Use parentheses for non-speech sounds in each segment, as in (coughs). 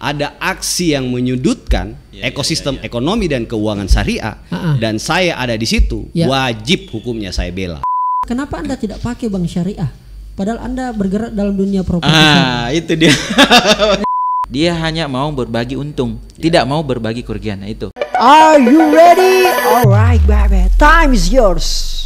ada aksi yang menyudutkan ya, ya, ekosistem ya, ya, ekonomi dan keuangan syariah uh -uh. dan saya ada di situ, ya. wajib hukumnya saya bela. Kenapa Anda tidak pakai bank syariah? Padahal Anda bergerak dalam dunia properti. Ah, itu dia. (laughs) dia hanya mau berbagi untung, ya. tidak mau berbagi kerugian. itu. Are you ready? Alright, baby. Time is yours.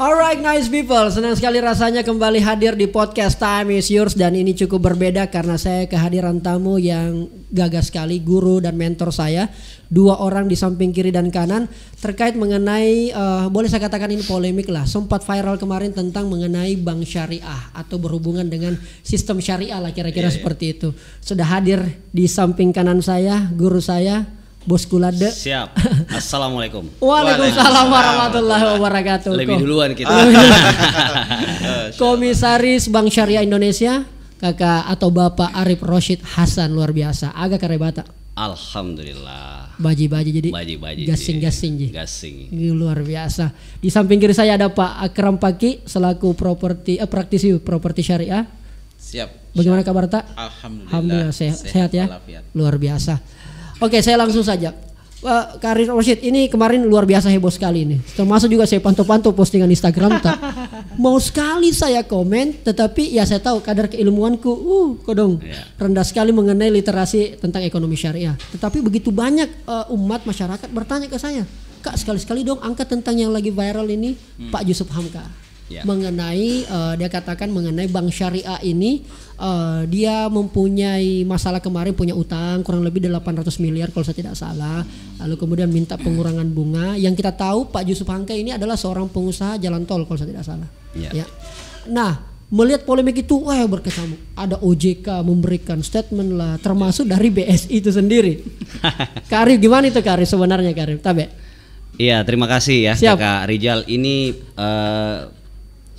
Alright nice people, senang sekali rasanya kembali hadir di podcast Time is Yours dan ini cukup berbeda karena saya kehadiran tamu yang gagah sekali guru dan mentor saya dua orang di samping kiri dan kanan terkait mengenai uh, boleh saya katakan ini polemik lah sempat viral kemarin tentang mengenai bank syariah atau berhubungan dengan sistem syariah lah kira-kira yeah, iya. seperti yeah. itu sudah hadir di samping kanan saya guru saya Bosku lade. Siap. (laughs) Assalamualaikum. Waalaikumsalam warahmatullahi wabarakatuh. Lebih duluan kita. (laughs) Oh, iya. (laughs) Komisaris Bank Syariah Indonesia, Kakak atau Bapak Arif Roshid Hasan luar biasa. Agak karebata. Alhamdulillah. Baji-baji jadi Baji-baji gasing-gasing ji. Gasing. Luar biasa. Di samping kiri saya ada Pak Akram Paki selaku properti eh, praktisi properti syariah. Siap. Bagaimana kabar tak? Alhamdulillah. Alhamdulillah sehat, sehat, sehat ya. Luar biasa. Oke, saya langsung saja. Uh, karir Rosid ini kemarin luar biasa heboh sekali ini. Termasuk juga saya pantau-pantau postingan Instagram tak. Mau sekali saya komen, tetapi ya saya tahu kadar keilmuanku, uh, kodong yeah. rendah sekali mengenai literasi tentang ekonomi syariah. Tetapi begitu banyak uh, umat masyarakat bertanya ke saya, kak sekali-sekali dong angkat tentang yang lagi viral ini, hmm. Pak Yusuf Hamka yeah. mengenai uh, dia katakan mengenai bank syariah ini uh, dia mempunyai masalah kemarin punya utang kurang lebih 800 miliar kalau saya tidak salah lalu kemudian minta pengurangan bunga yang kita tahu Pak Yusuf Hangke ini adalah seorang pengusaha jalan tol kalau saya tidak salah yeah. ya nah melihat polemik itu wah berkesan ada OJK memberikan statement lah termasuk dari BSI itu sendiri (laughs) Karim gimana itu Karim sebenarnya Karim tabe Iya, terima kasih ya Siap. Kakak Rijal. Ini uh,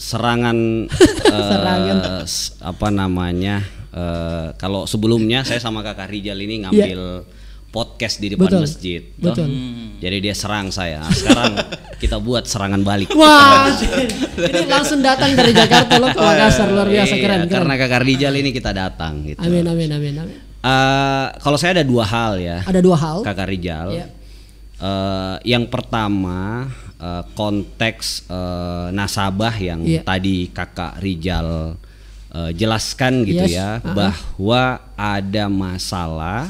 serangan uh, (laughs) apa namanya uh, kalau sebelumnya saya sama kakak Rijal ini iya. ngambil yeah podcast di depan Betul. masjid. Betul. Hmm. Jadi dia serang saya. Nah, sekarang kita buat serangan balik. Wah, ini langsung datang dari Jakarta loh ke iya, Makassar luar biasa iya, keren, keren. Karena Kakak Rijal ini kita datang gitu. Amin amin amin amin. Uh, kalau saya ada dua hal ya. Ada dua hal. Kakak Rijal. Yeah. Uh, yang pertama Eh, konteks uh, nasabah yang yeah. tadi Kakak Rijal uh, jelaskan gitu ya uh -huh. bahwa ada masalah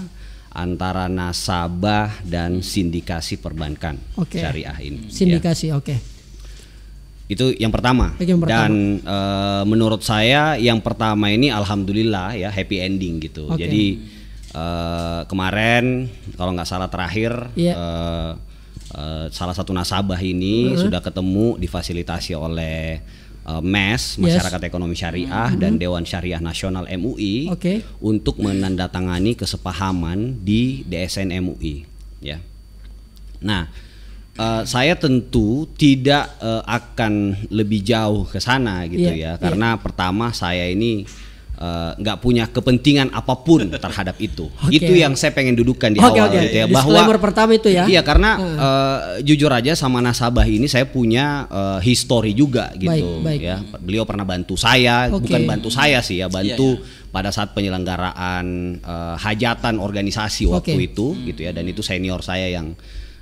antara nasabah dan sindikasi perbankan okay. syariah ini. Ya. Sindikasi, ya. oke. Okay. Itu yang pertama. Yang pertama. Dan e, menurut saya yang pertama ini alhamdulillah ya happy ending gitu. Okay. Jadi e, kemarin kalau nggak salah terakhir yeah. Iya. e, Eh, salah satu nasabah ini uh-huh. sudah ketemu difasilitasi oleh uh, eh, MES e Masyarakat Ekonomi Syariah uh-huh. dan Dewan Syariah Nasional MUI okay. untuk menandatangani kesepahaman di DSN MUI ya. Nah, uh, saya tentu tidak uh, akan lebih jauh ke sana gitu yeah, ya iya. karena yeah. pertama saya ini Eh, nggak uh, punya kepentingan apapun (laughs) terhadap itu. Okay. Itu yang saya pengen dudukkan di okay, awal okay. gitu ya bahwa pertama itu ya. Iya karena hmm. uh, jujur aja sama nasabah ini saya punya uh, history juga gitu baik, baik. ya. Beliau pernah bantu saya, okay. bukan bantu saya sih ya, iya, bantu yeah, yeah. pada saat penyelenggaraan uh, hajatan organisasi waktu itu hmm. gitu ya dan itu senior saya yang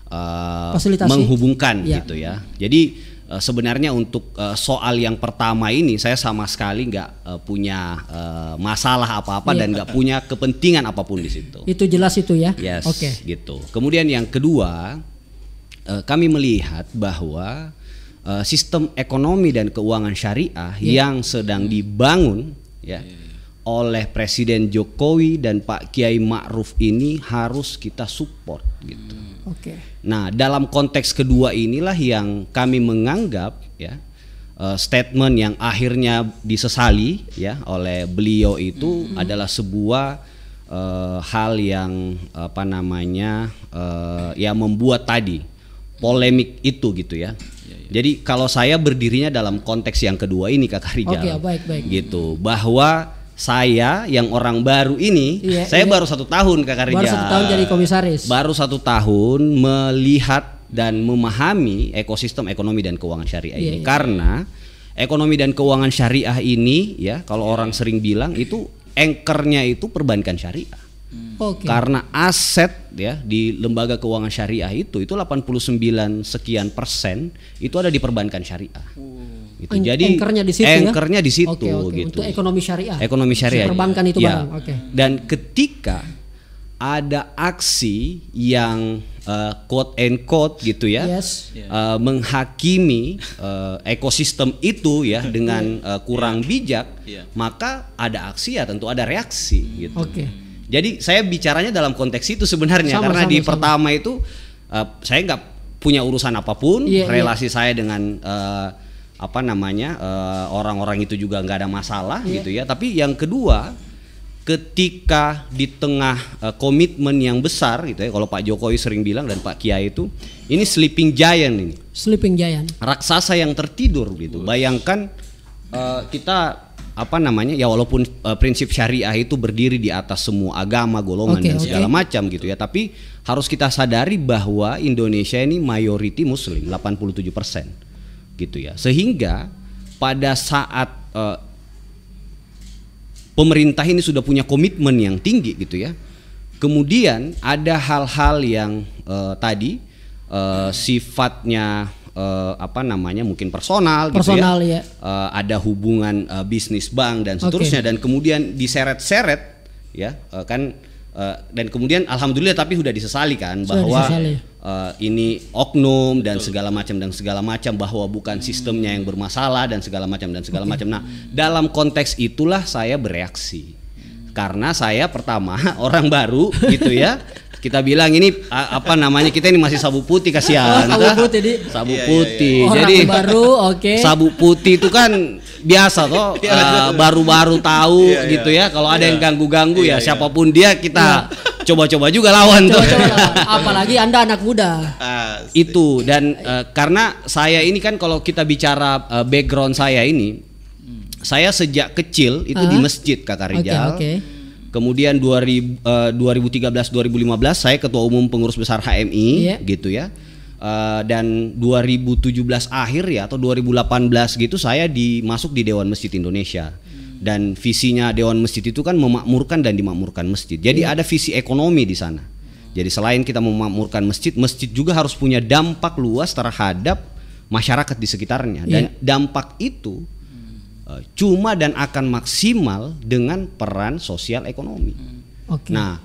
uh, menghubungkan yeah. gitu ya. Jadi Eh, sebenarnya untuk eh, soal yang pertama ini saya sama sekali nggak eh, punya masalah apa-apa yeah. dan nggak punya kepentingan apapun di situ. Itu jelas itu ya. Yes. Oke. Okay. Gitu. Kemudian yang kedua kami melihat bahwa sistem ekonomi dan keuangan syariah yeah. yang sedang dibangun ya. Yeah oleh Presiden Jokowi dan Pak Kiai Ma'ruf ini harus kita support gitu. Hmm. Oke. Okay. Nah, dalam konteks kedua inilah yang kami menganggap ya eh, statement yang akhirnya disesali ya oleh beliau itu hmm. adalah sebuah uh, hal yang apa namanya uh, ya membuat tadi polemik itu gitu ya. Iya, iya. Jadi kalau saya berdirinya dalam konteks yang kedua ini Kak Rijal. okay, baik baik. Gitu, bahwa saya yang orang baru ini, iya, saya iya. baru satu tahun Kak Rijal. Baru satu tahun jadi komisaris. Baru satu tahun melihat dan memahami ekosistem ekonomi dan keuangan syariah iya, ini. Iya. Karena ekonomi dan keuangan syariah ini, ya kalau iya. orang sering bilang itu engkernya itu perbankan syariah. Hmm. Okay. Karena aset ya di lembaga keuangan syariah itu itu 89 sekian persen itu ada di perbankan syariah. Hmm gitu. An Jadi anchornya di situ ya? anchornya ya? di situ okay, okay. gitu. Untuk ekonomi syariah. Ekonomi syariah. Perbankan iya. itu ya. barang. Okay. Dan ketika ada aksi yang eh, quote and quote gitu ya yes. uh, menghakimi uh, ekosistem itu ya iya. dengan uh, kurang bijak yeah. maka ada aksi ya tentu ada reaksi hmm. gitu. Oke. Okay. Jadi saya bicaranya dalam konteks itu sebenarnya sama, karena sama, di sama. pertama itu uh, saya nggak punya urusan apapun yeah, relasi yeah. saya dengan uh, apa namanya eh, orang-orang uh, itu juga nggak ada masalah yeah. gitu ya tapi yang kedua ketika di tengah uh, komitmen yang besar gitu ya kalau Pak Jokowi sering bilang dan Pak Kiai itu ini sleeping giant ini sleeping giant raksasa yang tertidur gitu Ush. bayangkan uh, kita apa namanya ya walaupun uh, prinsip syariah itu berdiri di atas semua agama, golongan okay, dan segala macam gitu ya, tapi harus kita sadari bahwa Indonesia ini mayoriti muslim 87 persen gitu ya. Sehingga pada saat uh, pemerintah ini sudah punya komitmen yang tinggi gitu ya. Kemudian ada hal-hal yang uh, tadi uh, sifatnya uh, apa namanya mungkin personal, personal gitu ya. ya. Uh, ada hubungan uh, bisnis bank dan seterusnya okay. dan kemudian diseret-seret ya uh, kan Eh, dan kemudian alhamdulillah tapi sudah disesali kan sudah bahwa disesali. Uh, ini oknum dan Betul. segala macam dan segala macam bahwa bukan sistemnya yang bermasalah dan segala macam dan segala okay. macam. Nah, dalam konteks itulah saya bereaksi. Karena saya pertama (laughs) orang baru gitu ya kita bilang ini apa namanya kita ini masih sabu putih kasihan. Oh, sabu putih sabu iya, iya, putih. Iya, iya. Jadi baru oke. Okay. Sabu putih itu kan biasa toh (laughs) iya, baru baru-baru tahu iya, iya. gitu ya. Kalau iya. ada yang ganggu-ganggu iya, ya iya. siapapun dia kita iya. coba-coba juga lawan coba -coba tuh. Lawan. (laughs) Apalagi Anda anak muda. uh, Itu dan uh, karena saya ini kan kalau kita bicara uh, background saya ini hmm. saya sejak kecil itu uh -huh. di masjid Kakak Rijal. Okay, okay Kemudian uh, 2013 2015 saya ketua umum pengurus besar HMI yeah. gitu ya. Uh, dan 2017 akhir ya atau 2018 gitu saya dimasuk di Dewan Masjid Indonesia. Hmm. Dan visinya Dewan Masjid itu kan memakmurkan dan dimakmurkan masjid. Jadi hmm. ada visi ekonomi di sana. Hmm. Jadi selain kita memakmurkan masjid, masjid juga harus punya dampak luas terhadap masyarakat di sekitarnya. Dan yeah. dampak itu Eh, cuma dan akan maksimal dengan peran sosial ekonomi. Hmm. Okay. Nah,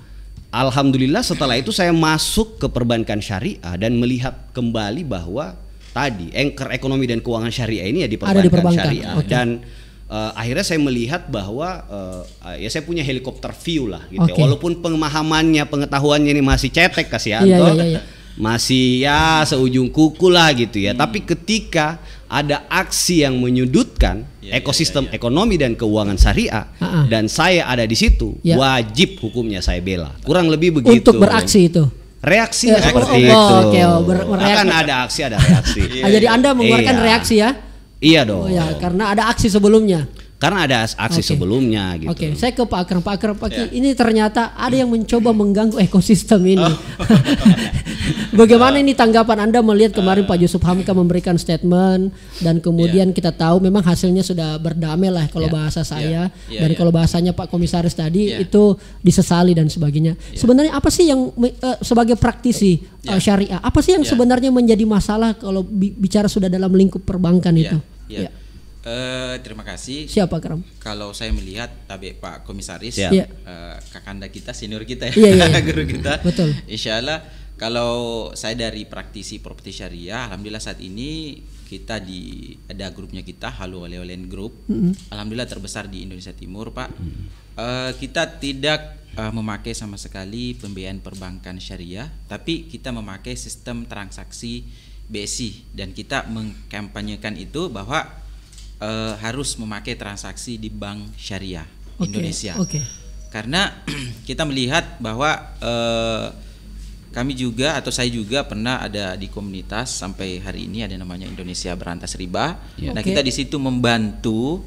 alhamdulillah setelah itu saya masuk ke perbankan syariah dan melihat kembali bahwa tadi anchor ekonomi dan keuangan syariah ini ya di perbankan, Ada di perbankan. syariah okay. dan uh, akhirnya saya melihat bahwa uh, ya saya punya helikopter view lah gitu okay. ya. walaupun pemahamannya pengetahuannya ini masih cetek kasih Anto iya, iya, iya, iya masih ya seujung kuku lah gitu ya. Hmm. Tapi ketika ada aksi yang menyudutkan ya, ya, ya ekosistem ya, ya, ekonomi dan keuangan syariah uh-uh. dan saya ada di situ, ya. wajib hukumnya saya bela. Kurang lebih begitu. Untuk beraksi itu Reaksi ya, seperti oh, itu. Oh, oke, oh, ber- akan ada aksi ada reaksi. ya. (laughs) Jadi Anda iya. mengeluarkan iya. reaksi ya? Iya dong. Oh, ya, karena ada aksi sebelumnya karena ada aksi okay. sebelumnya gitu. Oke, okay. saya ke Pak Akram. Pak Akram, Pak yeah. ini ternyata ada yang mencoba mengganggu ekosistem ini. Oh. (laughs) Bagaimana oh. ini tanggapan Anda melihat kemarin Pak Yusuf Hamka memberikan statement dan kemudian yeah. kita tahu memang hasilnya sudah berdamai lah kalau yeah. bahasa ya. saya yeah. Yeah, dan yeah. kalau bahasanya Pak Komisaris tadi yeah. itu disesali dan sebagainya. Yeah. Sebenarnya apa sih yang uh, sebagai praktisi yeah. Ya. uh, syariah, apa sih yang yeah. sebenarnya menjadi masalah kalau bicara sudah dalam lingkup perbankan yeah. itu? Yeah. Yeah Uh, terima kasih. Siapa Kram? Kalau saya melihat tapi Pak Komisaris, Yeah. Iya. uh, kakanda kita, senior kita ya, yeah, iya, iya. (laughs) yeah, guru kita. Betul. Insya Allah kalau saya dari praktisi properti syariah, alhamdulillah saat ini kita di ada grupnya kita Halo Oleh Oleh Group. Mm -hmm. Alhamdulillah terbesar di Indonesia Timur, Pak. Mm -hmm. uh, kita tidak uh, memakai sama sekali pembiayaan perbankan syariah, tapi kita memakai sistem transaksi BSI dan kita mengkampanyekan itu bahwa uh, harus memakai transaksi di bank syariah okay. Indonesia. Okay. Karena (clears throat) kita melihat bahwa uh, kami juga atau saya juga pernah ada di komunitas sampai hari ini ada namanya Indonesia Berantas Riba. Yeah. Nah, kita di situ membantu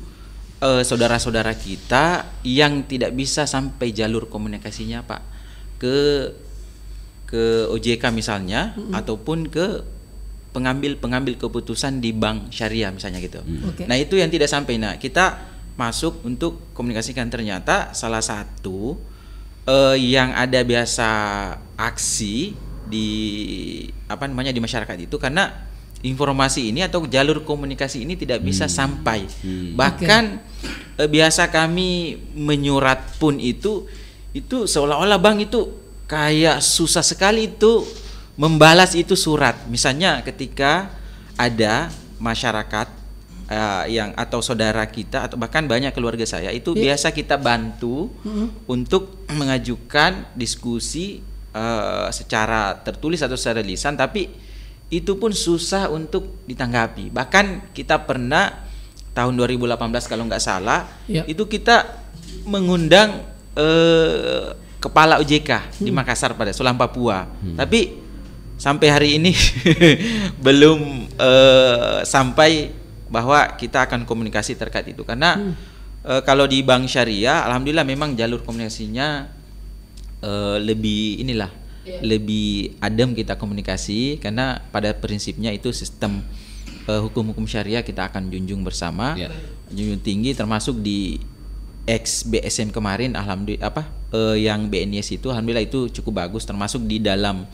saudara eh, saudara-saudara kita yang tidak bisa sampai jalur komunikasinya, Pak, ke ke OJK misalnya mm -hmm. ataupun ke pengambil-pengambil keputusan di bank syariah misalnya gitu. Hmm. Okay. Nah, itu yang tidak sampai. Nah, kita masuk untuk komunikasikan ternyata salah satu eh, yang ada biasa aksi di apa namanya di masyarakat itu karena informasi ini atau jalur komunikasi ini tidak bisa hmm. sampai. Hmm. Bahkan okay. eh, biasa kami menyurat pun itu itu seolah-olah bank itu kayak susah sekali itu membalas itu surat. Misalnya ketika ada masyarakat uh, yang atau saudara kita atau bahkan banyak keluarga saya itu yeah. biasa kita bantu mm-hmm. untuk mengajukan diskusi uh, secara tertulis atau secara lisan tapi itu pun susah untuk ditanggapi. Bahkan kita pernah tahun 2018 kalau nggak salah yeah. itu kita mengundang uh, kepala OJK hmm. di Makassar pada Sulam Papua. Hmm. Tapi sampai hari ini (laughs) belum uh, sampai bahwa kita akan komunikasi terkait itu karena hmm. uh, kalau di bank syariah alhamdulillah memang jalur komunikasinya uh, lebih inilah yeah. lebih adem kita komunikasi karena pada prinsipnya itu sistem hukum-hukum syariah kita akan junjung bersama yeah. junjung tinggi termasuk di ex BSM kemarin alhamdulillah apa uh, yang BNS itu alhamdulillah itu cukup bagus termasuk di dalam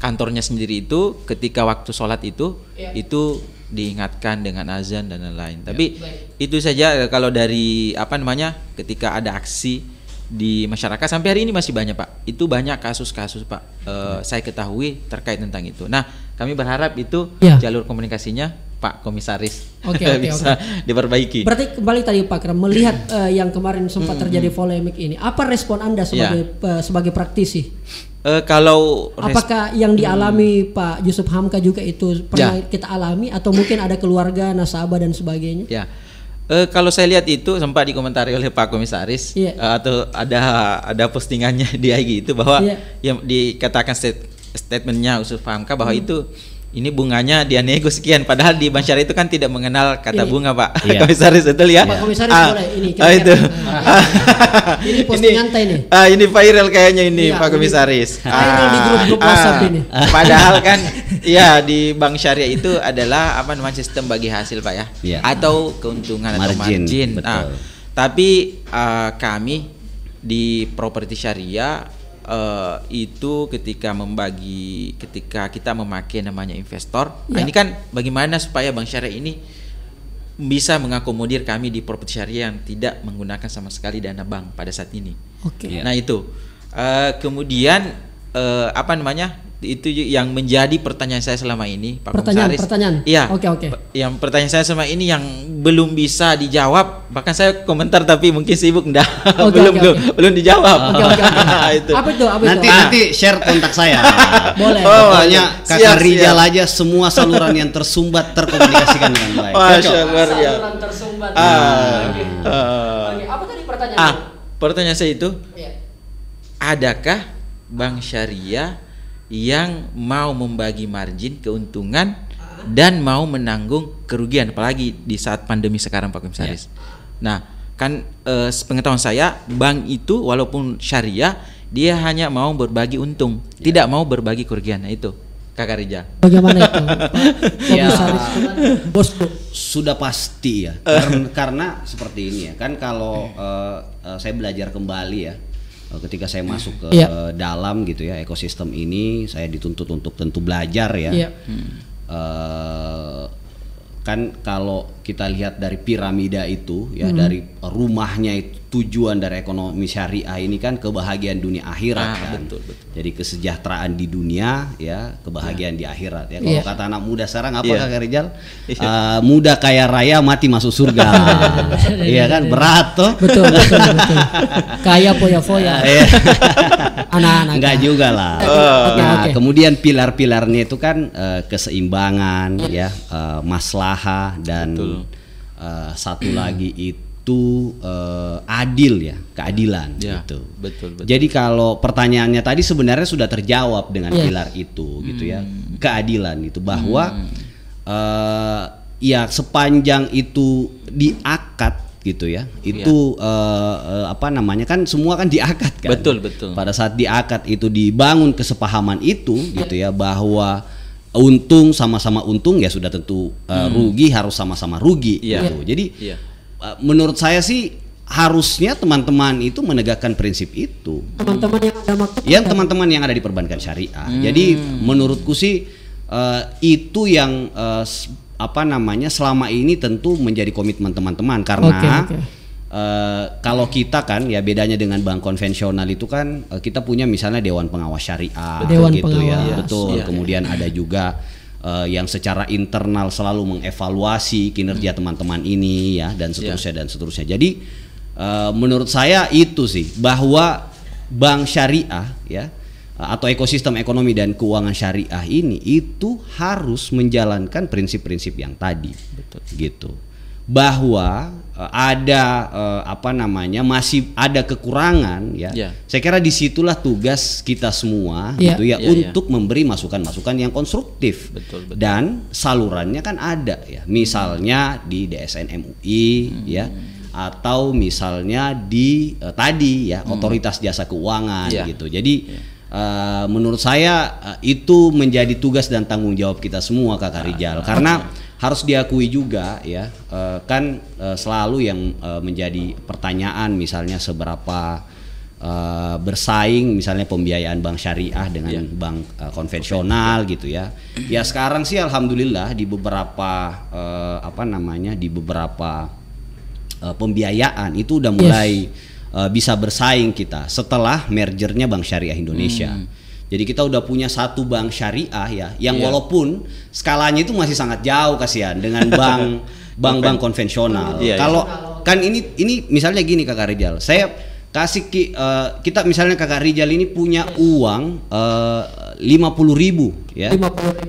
kantornya sendiri itu ketika waktu sholat itu ya. itu diingatkan dengan azan dan lain-lain. Ya. Tapi Baik. itu saja eh, kalau dari apa namanya ketika ada aksi di masyarakat sampai hari ini masih banyak pak. Itu banyak kasus-kasus pak e, saya ketahui terkait tentang itu. Nah kami berharap itu ya. jalur komunikasinya Pak Komisaris okay, (laughs) okay, bisa okay. diperbaiki. Berarti kembali tadi Pak melihat uh, (clears throat) yang kemarin sempat terjadi polemik ini, apa respon anda sebagai ya. uh, sebagai praktisi? Uh, kalau apakah yang hmm. dialami hmm. Pak Yusuf Hamka juga itu pernah ya. kita alami atau mungkin ada keluarga nasabah dan sebagainya? Ya. Uh, kalau saya lihat itu sempat dikomentari oleh Pak Komisaris yeah. Ya. atau ada ada postingannya (laughs) di IG itu bahwa yeah. yang dikatakan statementnya Yusuf Hamka bahwa hmm. itu ini bunganya dia nego sekian padahal di syariah itu kan tidak mengenal kata ini. bunga Pak iya. (laughs) komisaris itu ya Pak komisaris ah, boleh ini ah, itu ah. (laughs) ini postingan ini, ini ah ini viral kayaknya ini iya, Pak komisaris ah, ah. ini. viral ah, di grup grup ah, ini padahal kan (laughs) ya di Bank Syariah itu adalah apa namanya sistem bagi hasil Pak ya iya. atau keuntungan margin, atau margin nah, betul. Ah, tapi uh, kami di properti syariah Eh, itu ketika membagi ketika kita memakai namanya investor. Nah, ya. Nah, ini kan bagaimana supaya bank syariah ini bisa mengakomodir kami di properti syariah yang tidak menggunakan sama sekali dana bank pada saat ini. Oke. Okay. Ya. Nah, itu. Uh, kemudian uh, apa namanya itu yang menjadi pertanyaan saya selama ini Pak pertanyaan Komisaris. pertanyaan iya oke okay, oke okay. yang pertanyaan saya selama ini yang belum bisa dijawab bahkan saya komentar tapi mungkin sibuk ndak okay, (laughs) belum okay, belum okay. belum dijawab okay, okay, okay. (laughs) Ah, itu. apa itu apa nanti itu? Ah. nanti share kontak saya (laughs) boleh oh, pokoknya kakak Rijal aja semua saluran yang tersumbat terkomunikasikan dengan baik Masya Allah, saluran tersumbat ah, ah, okay. Uh, okay. apa tadi pertanyaan ah, pertanyaan saya itu yeah. adakah bank syariah yang mau membagi margin keuntungan dan mau menanggung kerugian apalagi di saat pandemi sekarang Pak Komisaris. Yeah. Nah, kan eh, pengetahuan saya bank itu walaupun syariah dia hanya mau berbagi untung, yeah. tidak mau berbagi kerugian. Nah, itu Kak Rija. Bagaimana itu? (laughs) ya, bos sudah pasti ya. Karena, karena seperti ini ya. Kan kalau eh, eh, saya belajar kembali ya Eh, ketika saya masuk ke yeah. dalam gitu ya ekosistem ini saya dituntut untuk tentu belajar ya yeah. Iya. hmm. uh, kan kalau kita lihat dari piramida itu ya hmm. dari rumahnya itu tujuan dari ekonomi syariah ini kan kebahagiaan dunia akhirat ah, kan. Betul, betul. Jadi kesejahteraan di dunia ya, kebahagiaan ya. di akhirat ya. Kalau yeah. kata anak muda sekarang apa yeah. Kak Rizal? Uh, muda kaya raya mati masuk surga. (laughs) iya kan berat tuh. Betul betul betul. kaya foya-foya. Ah, iya. (laughs) Anak-anak. Enggak juga lah. okay, ah. nah, okay. kemudian pilar-pilarnya itu kan uh, keseimbangan ya, uh, maslahah dan betul. Uh, satu lagi itu itu uh, adil ya keadilan ya, gitu. Betul, betul. Jadi kalau pertanyaannya tadi sebenarnya sudah terjawab dengan yes. pilar itu gitu ya hmm. keadilan itu bahwa hmm. uh, ya sepanjang itu diakat gitu ya itu ya. Uh, uh, apa namanya kan semua kan diakat kan betul betul pada saat diakat itu dibangun kesepahaman itu gitu ya bahwa untung sama-sama untung ya sudah tentu uh, hmm. rugi harus sama-sama rugi ya. gitu jadi ya Eh, menurut saya sih harusnya teman-teman itu menegakkan prinsip itu. Teman-teman yang ada maktab Yang teman-teman yang ada di perbankan syariah. Hmm. Jadi menurutku sih uh, itu yang uh, apa namanya selama ini tentu menjadi komitmen teman-teman karena okay, okay. Uh, kalau kita kan ya bedanya dengan bank konvensional itu kan uh, kita punya misalnya dewan pengawas syariah Dewan gitu ya. pengawas, ya betul ya. kemudian ada juga uh, yang secara internal selalu mengevaluasi kinerja hmm. teman-teman hmm. ini ya dan iya. seterusnya yeah. dan seterusnya. Jadi uh, menurut saya itu sih bahwa bank syariah ya atau ekosistem ekonomi dan keuangan syariah ini itu harus menjalankan prinsip-prinsip yang tadi. Betul. Gitu bahwa eh, ada eh, apa namanya masih ada kekurangan ya. ya. Saya kira disitulah tugas kita semua ya. gitu ya ya, ya. untuk ya. memberi masukan-masukan yang konstruktif. Betul, betul. Dan salurannya kan ada ya. Misalnya di DSN MUI hmm. ya atau misalnya di uh, tadi ya hmm. otoritas jasa keuangan ya. gitu. Jadi ya. Uh, menurut saya uh, itu menjadi tugas dan tanggung jawab kita semua Kak Rijal nah, karena ah harus diakui juga ya eh, kan eh, selalu yang eh, menjadi pertanyaan misalnya seberapa bersaing misalnya pembiayaan bank syariah dengan yeah. bank konvensional okay. gitu ya. Ya sekarang sih alhamdulillah di beberapa apa namanya di beberapa pembiayaan itu udah mulai yes. bisa bersaing kita setelah mergernya bank syariah Indonesia. Hmm jadi kita udah punya satu bank syariah ya, yang yeah. walaupun skalanya itu masih sangat jauh kasihan dengan (laughs) bank bank-bank konvensional. Yeah, iya. Kalau kan ini ini misalnya gini Kakak Rijal, saya kasih ki, uh, kita misalnya Kakak Rijal ini punya uang eh, lima puluh ribu ya,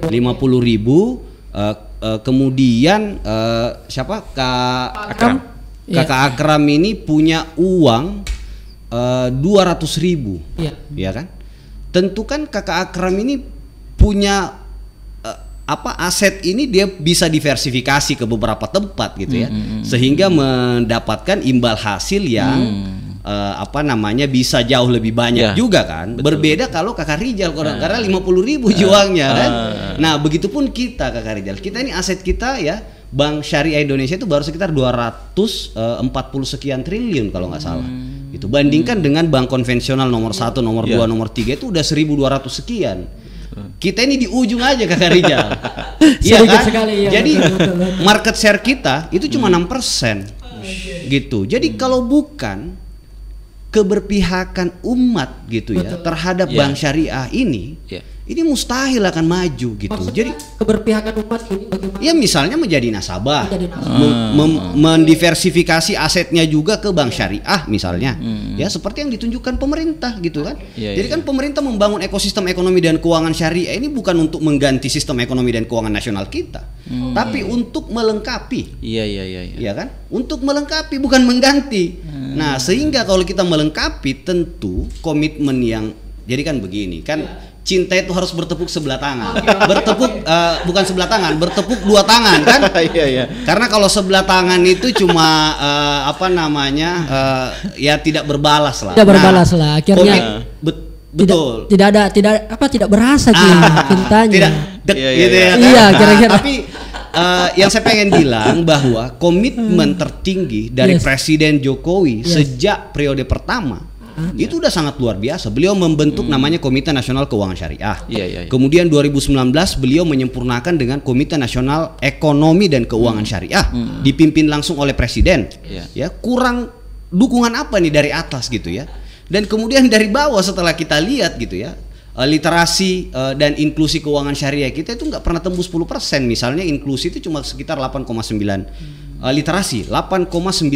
lima puluh ribu. ribu Uh, uh, kemudian uh, siapa Kak Akram? Kakak yeah. Akram ini punya uang dua ratus ribu, yeah. ya iya kan? tentu kan kakak Akram ini punya uh, apa aset ini dia bisa diversifikasi ke beberapa tempat gitu ya hmm, hmm, hmm. sehingga mendapatkan imbal hasil yang hmm uh, apa namanya bisa jauh lebih banyak ya, juga kan. Betul. Berbeda kalau Kakak Rijal uh. karena lima puluh ribu juangnya ah. kan. Uh, nah begitupun kita Kakak Rijal, kita ini aset kita ya Bank Syariah Indonesia itu baru sekitar 240 eh, sekian triliun kalau nggak salah. Hmm gitu. Bandingkan hmm. dengan bank konvensional nomor iya. satu, nomor yeah. dua, nomor tiga itu udah 1.200 sekian. Hmm. Kita ini di ujung aja Kakak Rijal. (laughs) Iya kan? Sekali, ya, Jadi (laughs) market share kita itu cuma hmm. enam persen, gitu. Jadi hmm. kalau bukan keberpihakan umat gitu ya terhadap yeah. bank syariah ini, yeah ini mustahil akan maju gitu. Maksudnya, Jadi keberpihakan umat ini bagaimana? Ya misalnya menjadi nasabah, menjadi nasabah. Mem ah. mem mendiversifikasi asetnya juga ke bank syariah misalnya. Hmm. Ya seperti yang ditunjukkan pemerintah gitu kan. Ya, Jadi iya, kan iya. pemerintah membangun ekosistem ekonomi dan keuangan syariah ini bukan untuk mengganti sistem ekonomi dan keuangan nasional kita, hmm. tapi untuk melengkapi. Iya iya iya. Iya ya kan? Untuk melengkapi bukan mengganti. Hmm. Nah, sehingga kalau kita melengkapi tentu komitmen yang jadi kan begini kan iya cinta itu harus bertepuk sebelah tangan. Bertepuk uh, bukan sebelah tangan, bertepuk dua tangan kan? (laughs) Iya iya. Karena kalau sebelah tangan itu cuma uh, apa namanya? Uh, ya tidak berbalas lah. Tidak nah, berbalas lah akhirnya. Komik, nah. betul. Tidak, tidak ada tidak apa tidak berasa gitu ah, cintanya. Tidak dek iya, iya, gitu ya. Iya. Kan? Iya nah, kira-kira. Tapi uh, yang saya pengen bilang bahwa komitmen hmm. tertinggi dari yes. Presiden Jokowi yes. sejak periode pertama itu ya. udah sangat luar biasa. Beliau membentuk hmm. namanya Komite Nasional Keuangan Syariah. Ya, ya, ya. Kemudian 2019 beliau menyempurnakan dengan Komite Nasional Ekonomi dan Keuangan hmm. Syariah, hmm. dipimpin langsung oleh Presiden. Ya. ya, kurang dukungan apa nih dari atas gitu ya? Dan kemudian dari bawah setelah kita lihat gitu ya, eh, literasi eh, dan inklusi keuangan syariah kita itu nggak pernah tembus 10% misalnya inklusi itu cuma sekitar 8,9 hmm. Eh, literasi 8,90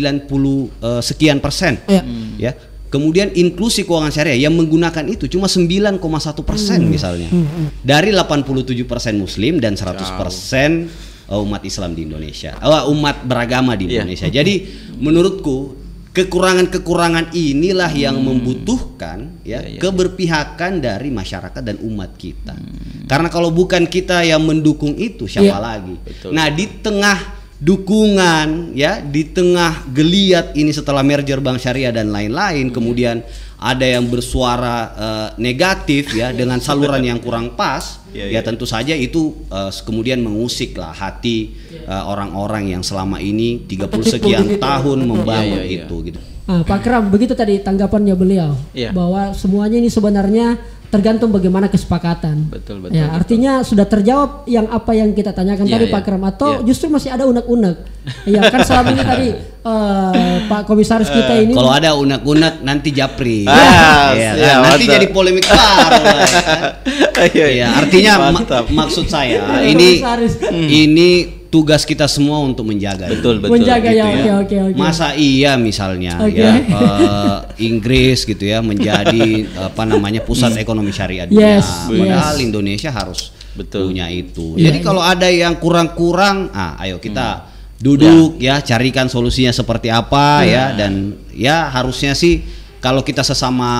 sekian persen Hmm. ya Kemudian inklusi keuangan syariah yang menggunakan itu cuma 9,1 persen hmm. misalnya hmm. hmm. dari 87 persen Muslim dan 100 persen uh, umat Islam di Indonesia, oh, umat beragama di iya. Indonesia. Yeah. Jadi menurutku kekurangan-kekurangan inilah hmm. yang membutuhkan ya, yeah, yeah, iya. keberpihakan yeah. dari masyarakat dan umat kita. Hmm. Karena kalau bukan kita yang mendukung itu siapa yeah. lagi? Betul. Nah, di tengah dukungan ya di tengah geliat ini setelah merger bank syariah dan lain-lain hmm. kemudian ada yang bersuara uh, negatif ya dengan saluran yang kurang pas ya, ya, ya tentu saja itu uh, kemudian mengusik lah hati iya. eh, orang-orang ya. uh, yang selama ini 30 sekian iya, iya, tahun membangun ya, ya, ya. itu gitu. Ah, Pak Kram, begitu tadi tanggapannya beliau ya. bahwa semuanya ini sebenarnya tergantung bagaimana kesepakatan. Betul betul. Ya, betul. artinya sudah terjawab yang apa yang kita tanyakan yeah, tadi yeah. Pak Kram atau yeah. justru masih ada unek-unek. Iya, kan selama ini tadi uh, (laughs) Pak komisaris kita eh, ini Kalau ada unek-unek nanti japri. (laughs) Ah, ya, ya, kan? nanti jadi polemik baru. (laughs) Ya kan? Iya, ya. artinya ma maksud saya iya, ini hmm. ini tugas kita semua untuk menjaga. Betul, betul. Menjaga ya, gitu ya. Oke, ya. oke, oke. Masa iya misalnya okay. ya uh, Inggris gitu ya menjadi (laughs) apa namanya pusat hmm. ekonomi syariah dunia. Yes, Padahal yes. Indonesia harus betul. punya itu. Yeah. Jadi iya. kalau ada yang kurang-kurang, ah ayo kita hmm. duduk ya. ya carikan solusinya seperti apa ya, ya dan ya harusnya sih kalau kita sesama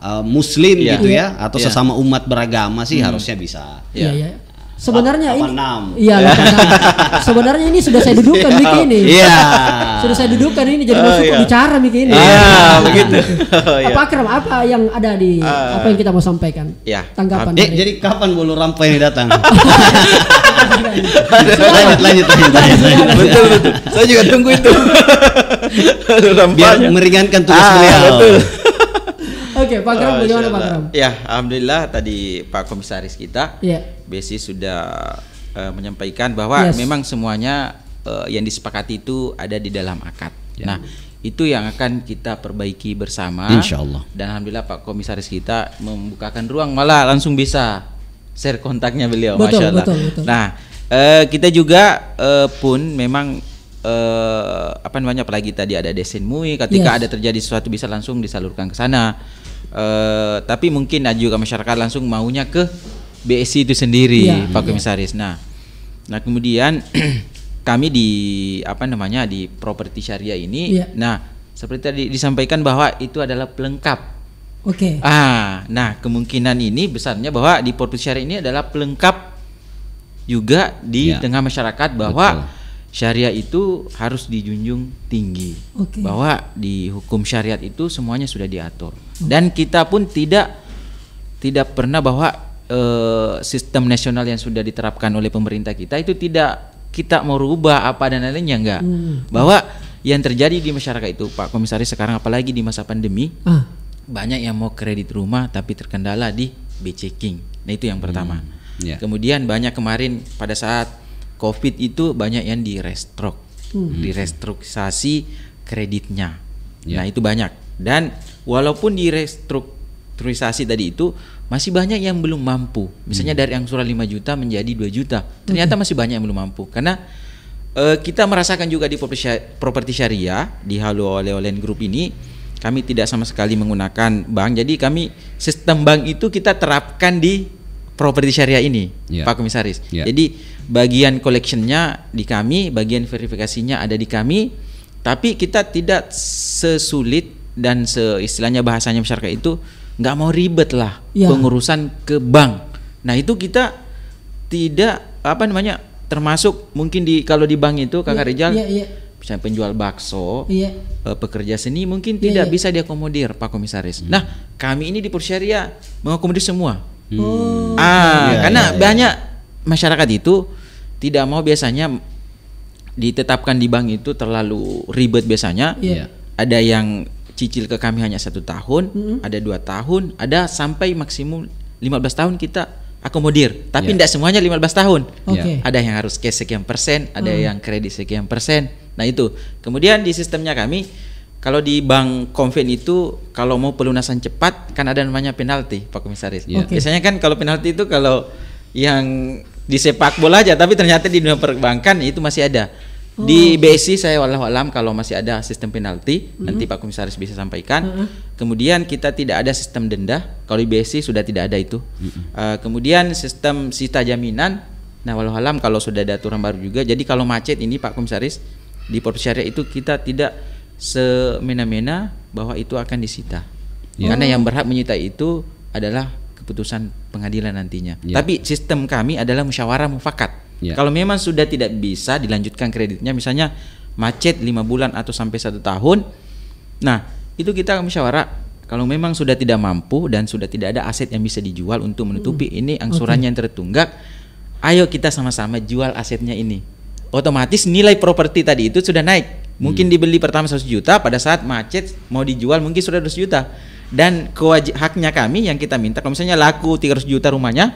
uh, muslim yeah. gitu ya atau yeah. sesama umat beragama sih hmm. harusnya bisa. Yeah. Yeah, yeah. Sebenarnya ini iya (laughs) Sebenarnya ini sudah saya dudukkan begini, ini. Iya. sudah saya dudukkan ini jadi masuk oh, iya. bicara begini. ini. Iya, begitu. Oh, iya. apa akram apa yang ada di uh, apa yang kita mau sampaikan? Iya. Tanggapan. Eh, jadi kapan bulu rampai ini datang? (laughs) lanjut, lanjut, lanjut, lanjut, Betul, betul. Saya juga tunggu itu. (laughs) Biar meringankan tugas ah, beliau. Betul. Oke, okay, Pak Gram, oh, bagaimana Pak Gram? Ya, alhamdulillah tadi Pak Komisaris kita yeah. Besi sudah uh, menyampaikan bahwa yes. memang semuanya uh, yang disepakati itu ada di dalam akad. Yeah. Nah, itu yang akan kita perbaiki bersama. Insya Allah. Dan alhamdulillah Pak Komisaris kita membukakan ruang malah langsung bisa share kontaknya beliau. Betul, Masya Allah. Betul, betul. Nah, uh, kita juga uh, pun memang uh, apa namanya apalagi tadi ada desain MUI ketika yes. ada terjadi sesuatu bisa langsung disalurkan ke sana. Uh, tapi mungkin ada juga masyarakat langsung maunya ke BSI itu sendiri, yeah. Pak Komisaris. Iya. yeah. Nah, nah kemudian (clears throat) kami di apa namanya di properti syariah ini, yeah. nah seperti tadi disampaikan bahwa itu adalah pelengkap. Oke. Okay. Ah, nah kemungkinan ini besarnya bahwa di properti syariah ini adalah pelengkap juga di ya. tengah masyarakat bahwa Betul syariah itu harus dijunjung tinggi okay. bahwa di hukum syariat itu semuanya sudah diatur okay. dan kita pun tidak tidak pernah bahwa e, sistem nasional yang sudah diterapkan oleh pemerintah kita itu tidak kita mau rubah apa dan lainnya enggak hmm, hmm. bahwa yang terjadi di masyarakat itu Pak Komisaris sekarang apalagi di masa pandemi ah. banyak yang mau kredit rumah tapi terkendala di B checking nah itu yang pertama hmm. yeah. kemudian banyak kemarin pada saat COVID itu banyak yang restruk, hmm. kreditnya. Yeah. Nah itu banyak. Dan walaupun direstrukturisasi tadi itu masih banyak yang belum mampu. Misalnya hmm. dari angsuran 5 juta menjadi 2 juta. Ternyata masih banyak yang belum mampu karena uh, kita merasakan juga di properti syariah di Halo oleh Olen Group ini kami tidak sama sekali menggunakan bank. Jadi kami sistem bank itu kita terapkan di properti syariah ini, yeah. Pak Komisaris. Yeah. Jadi bagian collectionnya di kami, bagian verifikasinya ada di kami, tapi kita tidak sesulit dan se istilahnya bahasanya masyarakat itu nggak mau ribet lah yeah. pengurusan ke bank. Nah itu kita tidak apa namanya termasuk mungkin di kalau di bank itu Kakak yeah, Rizal. Yeah, yeah misalnya penjual bakso, yeah. Ya. pekerja seni mungkin yeah, tidak yeah. bisa diakomodir, Pak Komisaris. Hmm. Nah, kami ini di Syariah mengakomodir semua. Hmm. Ah, ya, karena ya, ya. banyak masyarakat itu tidak mau biasanya ditetapkan di bank itu terlalu ribet biasanya. Ya. Ada yang cicil ke kami hanya satu tahun, hmm ada dua tahun, ada sampai maksimum 15 tahun kita akomodir. Tapi tidak iya. yeah. semuanya 15 tahun. Okay. Ada yang harus cash sekian persen, ada mm. yang kredit sekian persen. Nah itu. Kemudian di sistemnya kami kalau di bank konven itu kalau mau pelunasan cepat kan ada namanya penalti Pak Komisaris. Yeah. Okay. Biasanya kan kalau penalti itu kalau yang di sepak bola aja tapi ternyata di dunia perbankan itu masih ada. Oh. Di BSI saya walau alam kalau masih ada sistem penalti mm-hmm. nanti Pak Komisaris bisa sampaikan. Mm-hmm. Kemudian kita tidak ada sistem denda. Kalau di BSI sudah tidak ada itu. Mm-hmm. Uh, kemudian sistem sita jaminan. Nah walau alam kalau sudah ada aturan baru juga. Jadi kalau macet ini Pak Komisaris di Porto Syariah itu kita tidak semena-mena bahwa itu akan disita. Ya. Karena yang berhak menyita itu adalah keputusan pengadilan nantinya. Ya. Tapi sistem kami adalah musyawarah mufakat. Ya. Kalau memang sudah tidak bisa dilanjutkan kreditnya, misalnya macet lima bulan atau sampai satu tahun, nah itu kita musyawarah. Kalau memang sudah tidak mampu dan sudah tidak ada aset yang bisa dijual untuk menutupi hmm. ini angsurannya okay. yang tertunggak, ayo kita sama-sama jual asetnya ini. Otomatis nilai properti tadi itu sudah naik Mungkin hmm. dibeli pertama 100 juta, pada saat macet mau dijual mungkin sudah 200 juta. Dan kewajib haknya kami yang kita minta kalau misalnya laku 300 juta rumahnya,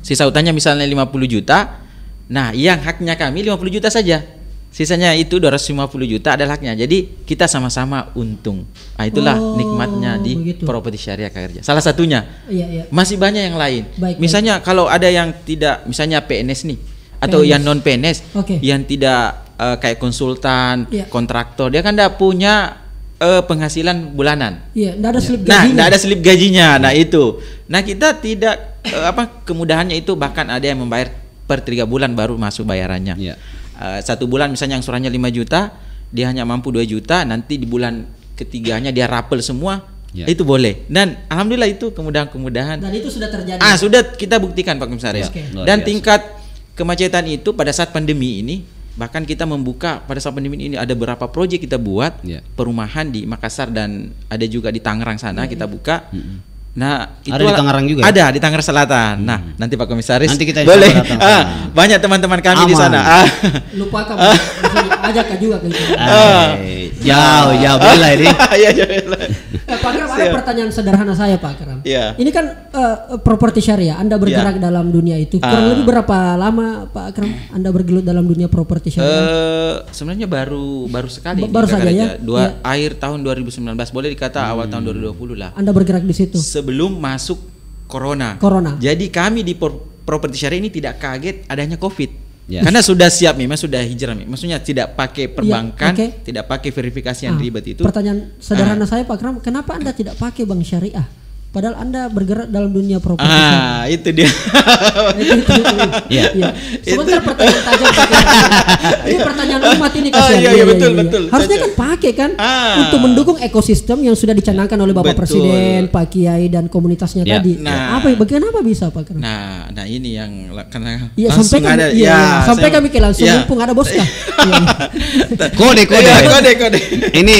sisa utangnya misalnya 50 juta, nah yang haknya kami 50 juta saja. Sisanya itu 250 juta adalah haknya. Jadi kita sama-sama untung. Nah, itulah oh, nikmatnya di begitu. properti syariah kerja. Salah satunya. Iya, iya. Masih banyak yang lain. Baik, misalnya baik. kalau ada yang tidak misalnya PNS nih atau PNS. yang non PNS okay. yang tidak uh, kayak konsultan, yeah. kontraktor, dia kan tidak punya uh, penghasilan bulanan. Iya, yeah, tidak ada slip nah, gajinya. Nah, tidak ada slip gajinya. Nah, itu. Nah, kita tidak uh, apa kemudahannya itu bahkan ada yang membayar per tiga bulan baru masuk bayarannya. Yeah. Iya. Uh, satu bulan misalnya yang surannya 5 juta, dia hanya mampu 2 juta, nanti di bulan ketiganya dia rapel semua, Ya. Itu boleh. Dan alhamdulillah itu kemudahan-kemudahan. Dan itu sudah terjadi. Ah, sudah kita buktikan Pak Komisaris. Ya. Dan tingkat kemacetan itu pada saat pandemi ini bahkan kita membuka pada saat pandemi ini ada beberapa proyek kita buat yeah. perumahan di Makassar dan ada juga di Tangerang sana mm kita buka mm -hmm. Nah, itu ada di Tangerang juga. Ya? Ada di Tangerang Selatan. Nah, hmm. Nah, nanti Pak Komisaris nanti kita boleh (laughs) ah, banyak teman-teman kami Aman. di sana. Ah. Lupa kamu (laughs) ajak juga ke ah. Jauh, jauh ah. bela ini. Ya jauh bela. Pak Kram, ada pertanyaan sederhana saya Pak Kram. Ya. Ini kan uh, properti syariah. Anda iya. bergerak ya. dalam dunia itu. Ah. Kurang ah. lebih berapa lama Pak Kram Anda bergelut dalam dunia properti syariah? Uh, sebenarnya baru baru sekali. baru saja ya. Dua ya. akhir tahun 2019. Boleh dikata hmm. awal tahun 2020 hmm. lah. Anda bergerak di situ. Se sebelum masuk corona. Corona. Jadi kami di properti syariah ini tidak kaget adanya COVID. Yes. Ya. Karena sudah siap memang sudah hijrah memang. Maksudnya tidak pakai ya, perbankan, ya, okay. tidak pakai verifikasi yang ah, ribet itu. Pertanyaan sederhana ah. saya Pak Kram, kenapa Anda tidak pakai bank syariah? Padahal Anda bergerak dalam dunia properti. Ah, itu dia. (laughs) itu, itu, itu, Iya. iya. pertanyaan tajam. ini iya. pertanyaan umat ini kasihan. Oh, iya, iya, iya, betul, iya, betul. Harusnya kan pakai kan ah. untuk mendukung ekosistem yang sudah dicanangkan oleh Bapak betul. Presiden, Pak Kiai dan komunitasnya ya, tadi. Nah, apa ya, bagaimana bisa Pak? Nah, nah ini yang karena Iya, sampai kami, ada, iya, ya, sampai saya, kami ke langsung ya. mumpung ada bos (laughs) kode, kode, kode, kode. Ini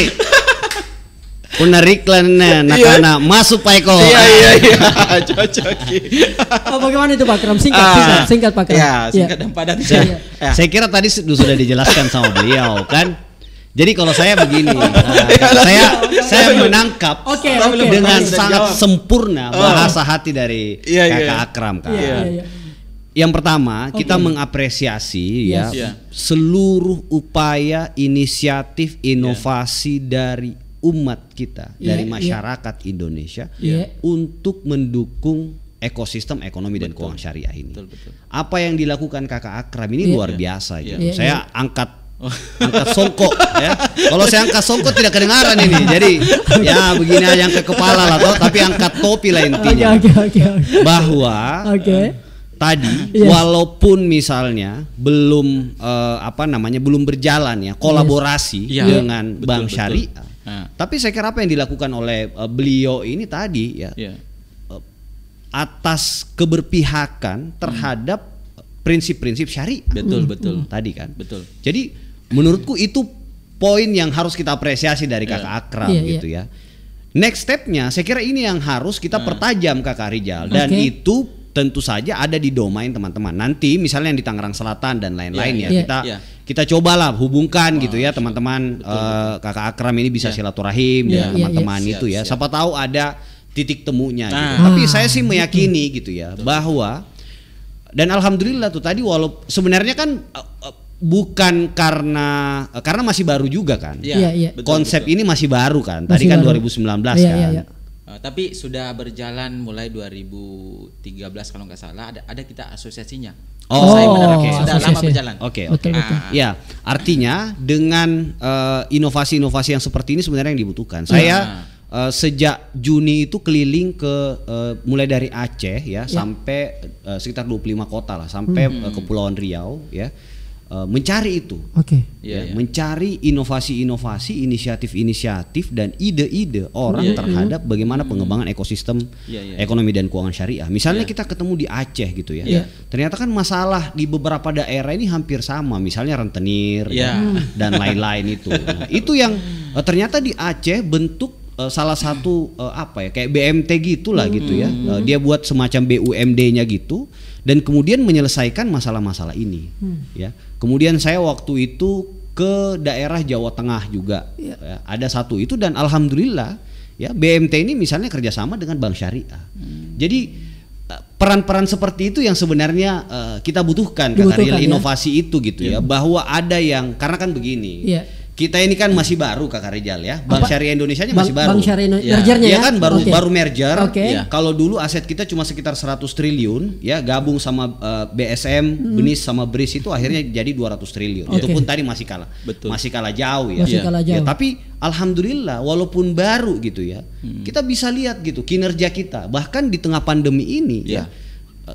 Penariklan nakana iya. masuk Pak Eko. Iya iya (laughs) iya (laughs) cocok. oh, bagaimana itu Pak Kram singkat uh, singkat, singkat Pak Kram. Ya, singkat ya. dan padat. Saya, ya. saya kira tadi sudah dijelaskan sama beliau kan. Jadi kalau saya begini, (laughs) nah, saya saya menangkap okay, okay. dengan sangat jawab. sempurna bahasa hati dari yeah, Kakak yeah. Akram kan. Yeah, yeah, yeah. Yang pertama, okay. kita mengapresiasi ya yes. ya yeah. seluruh upaya inisiatif inovasi yeah. dari umat kita yeah, dari iya. masyarakat yeah. Indonesia yeah. untuk mendukung ekosistem ekonomi betul. dan keuangan syariah ini. Betul, betul. Apa yang dilakukan Kakak Akram ini yeah. luar biasa yeah. gitu. Yeah, saya yeah. angkat oh. angkat songkok ya. Kalau saya angkat songkok tidak kedengaran ini. Jadi ya begini aja ke kepala lah toh, tapi angkat topi lah intinya. Okay, okay, okay. Bahwa okay. Eh, tadi, yes. Iya. walaupun misalnya belum uh, apa namanya belum berjalan ya kolaborasi yes. Iya. dengan yeah. bank syariah, tapi saya kira apa yang dilakukan oleh uh, beliau ini tadi ya yeah. Ya. atas keberpihakan hmm. terhadap prinsip-prinsip syariah. Betul, hmm. betul. Tadi kan. Betul. Jadi menurutku itu poin yang harus kita apresiasi dari yeah. Kakak Akram yeah, iya. gitu yeah. ya. Next stepnya, saya kira ini yang harus kita hmm. pertajam Kakak Rijal dan okay. itu tentu saja ada di domain teman-teman. Nanti misalnya yang di Tangerang Selatan dan lain-lain yeah, ya yeah. Ya. kita yeah. kita cobalah hubungkan gitu ya teman-teman uh, kakak Akram ini bisa yeah. silaturahim yeah. dan ya, ya, teman-teman yeah, yeah. itu ya. Siapa tahu ada titik temunya. Gitu. Nah. Gitu. Ah, Tapi saya sih ah, gitu. meyakini gitu, gitu ya betul. bahwa dan alhamdulillah tuh tadi walau sebenarnya kan uh, uh, bukan karena karena masih baru juga kan. Iya, iya Konsep betul, betul. ini masih baru kan. Tadi masih kan baru. 2019 yeah, kan. Iya, iya. Eh, tapi sudah berjalan mulai 2013 kalau nggak salah ada ada kita asosiasinya. Oh, saya okay. Oh, sudah asosiasi. lama berjalan. Oke, okay, nah, oke. Okay. ya, iya, artinya dengan inovasi eh, inovasi-inovasi yang seperti ini sebenarnya yang dibutuhkan. Saya Uh, sejak Juni itu keliling ke uh, mulai dari Aceh ya, ya. sampai uh, sekitar 25 kota lah sampai hmm. uh, kepulauan Riau ya Eh, mencari itu. Oke. Okay. Iya, ya, yeah, mencari inovasi-inovasi, inisiatif-inisiatif dan ide-ide orang yeah, iya. terhadap mm-hmm. bagaimana pengembangan ekosistem iya, ekonomi dan keuangan syariah. Misalnya kita ketemu di Aceh gitu ya. Ternyata kan masalah di beberapa daerah ini hampir sama, misalnya rentenir yeah. dan lain-lain itu. Nah, itu yang eh, ternyata di Aceh bentuk Eh, salah satu uh, apa ya kayak BMT gitulah hmm. gitu ya. Uh, dia buat semacam BUMD-nya gitu dan kemudian menyelesaikan masalah-masalah ini hmm. ya. Kemudian saya waktu itu ke daerah Jawa Tengah juga. Ya. Ya, ada satu itu dan alhamdulillah ya BMT ini misalnya kerjasama dengan Bank Syariah. Hmm. Jadi peran-peran seperti itu yang sebenarnya uh, kita butuhkan, butuhkan kata real ya. inovasi ya. itu gitu ya. ya bahwa ada yang karena kan begini. Ya kita ini kan masih baru Kak Rijal ya. Bank Apa? Syariah Indonesia nya masih baru. Bank Syariah Indonesia ya. mergernya ya. Iya kan baru okay. baru merger. Okay. Ya. Kalau dulu aset kita cuma sekitar 100 triliun ya gabung sama uh, eh, BSM, hmm. Benis sama Bris itu akhirnya jadi 200 triliun. Okay. Itu pun tadi masih kalah. Betul. Masih kalah jauh ya. Masih iya. ya. kalah jauh. Ya, tapi alhamdulillah walaupun baru gitu ya. Hmm. Kita bisa lihat gitu kinerja kita bahkan di tengah pandemi ini ya. ya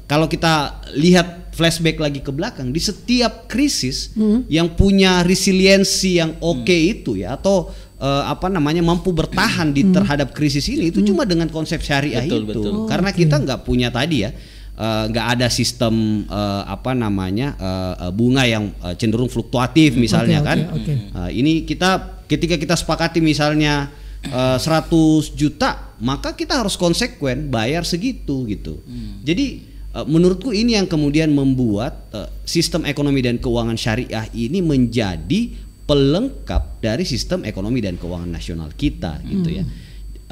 kalau kita lihat flashback lagi ke belakang di setiap krisis hmm. yang punya resiliensi yang oke okay hmm. itu ya atau uh, apa namanya mampu bertahan di hmm. terhadap krisis ini itu hmm. cuma dengan konsep syariah betul, itu betul. Oh, karena okay. kita nggak punya tadi ya eh, nggak uh, ada sistem uh, apa namanya uh, bunga yang uh, cenderung fluktuatif hmm. misalnya okay, kan okay, okay. Uh, hmm. ini kita ketika kita sepakati misalnya uh, 100 juta maka kita harus konsekuen bayar segitu gitu hmm. jadi Eh, menurutku ini yang kemudian membuat eh, sistem ekonomi dan keuangan syariah ini menjadi pelengkap dari sistem ekonomi dan keuangan nasional kita gitu ya. Hmm.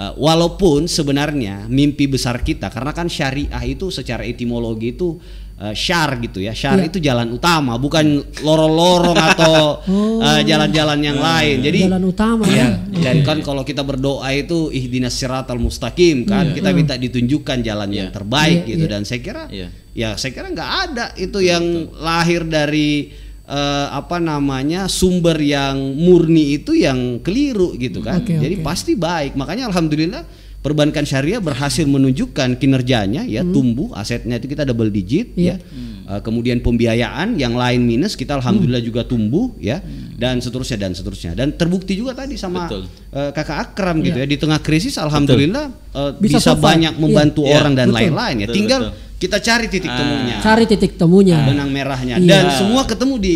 Eh, walaupun sebenarnya mimpi besar kita karena kan syariah itu secara etimologi itu uh, eh, syar gitu ya. Syar yeah. itu jalan utama, bukan lorong-lorong (laughs) atau oh. Eh, jalan-jalan oh. uh, yang uh, lain. Iya, Jadi iya. jalan utama ya. Dan kan kalau kita berdoa itu ihdinas siratal mustaqim kan, yeah. kita minta ditunjukkan jalan yeah. yang terbaik yeah, gitu yeah. dan saya kira yeah. ya saya kira nggak ada itu yang Betul. lahir dari uh, apa namanya sumber yang murni itu yang keliru gitu kan. Okay, Jadi pasti baik. Makanya alhamdulillah perbankan syariah berhasil menunjukkan kinerjanya ya hmm. tumbuh asetnya itu kita double digit yeah. ya hmm. kemudian pembiayaan yang lain minus kita alhamdulillah hmm. juga tumbuh ya hmm. dan seterusnya dan seterusnya dan terbukti juga tadi sama Betul. uh, kakak Akram gitu iya. ya di tengah krisis alhamdulillah Betul. uh, bisa, bisa banyak iya. membantu yeah. orang yeah. dan lain-lain ya Betul. tinggal Betul. kita cari titik ah. temunya cari titik temunya benang merahnya yeah. dan semua ketemu di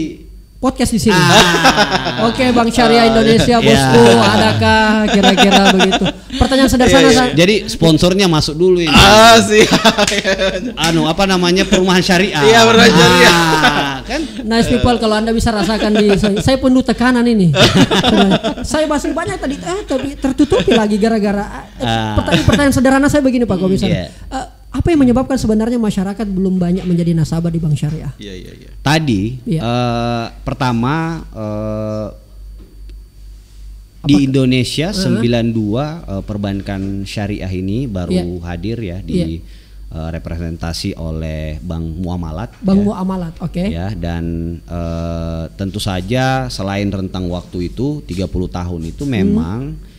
podcast di sini. Ah. Oke, okay, Bang Syariah ah, Indonesia iya. bosku, yeah. adakah kira-kira (laughs) begitu? Pertanyaan iya, sederhana. Yeah, yeah. Jadi sponsornya masuk dulu ini. Ah, sih. anu, apa namanya? Perumahan Syariah. Iya, perumahan ah, Syariah. kan? Nice people kalau Anda bisa rasakan di (laughs) saya penuh tekanan ini. (laughs) saya masih banyak tadi eh tapi tertutupi lagi gara-gara eh, ah. pertanyaan-pertanyaan sederhana saya begini Pak Komisar. Yeah. Iya. Uh, apa yang menyebabkan sebenarnya masyarakat belum banyak menjadi nasabah di bank syariah? Iya iya iya. Tadi ya. uh, pertama uh, di Indonesia uh -huh. 92 uh, perbankan syariah ini baru ya. hadir ya di ya. uh, representasi oleh Bank Muamalat. Bank ya. Muamalat, oke. Okay. Ya dan uh, tentu saja selain rentang waktu itu 30 tahun itu hmm. memang hmm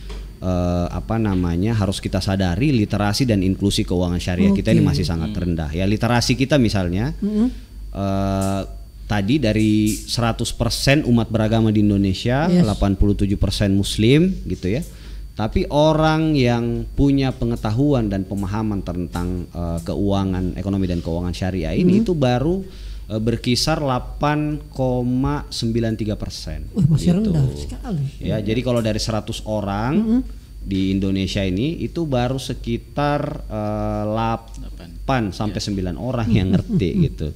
eh, apa namanya harus kita sadari literasi dan inklusi keuangan syariah kita ini masih sangat hmm. rendah ya literasi kita misalnya hmm. eh, tadi dari 100% umat beragama di Indonesia, yes. 87% muslim gitu ya. Tapi orang yang punya pengetahuan dan pemahaman tentang uh, keuangan ekonomi dan keuangan syariah ini hmm. itu baru uh, berkisar 8,93 persen. Masih gitu. rendah sekali. Ya, hmm. jadi kalau dari 100 orang hmm di Indonesia ini itu baru sekitar uh, 8, 8 sampai ya. 9 orang yang ngerti (laughs) gitu.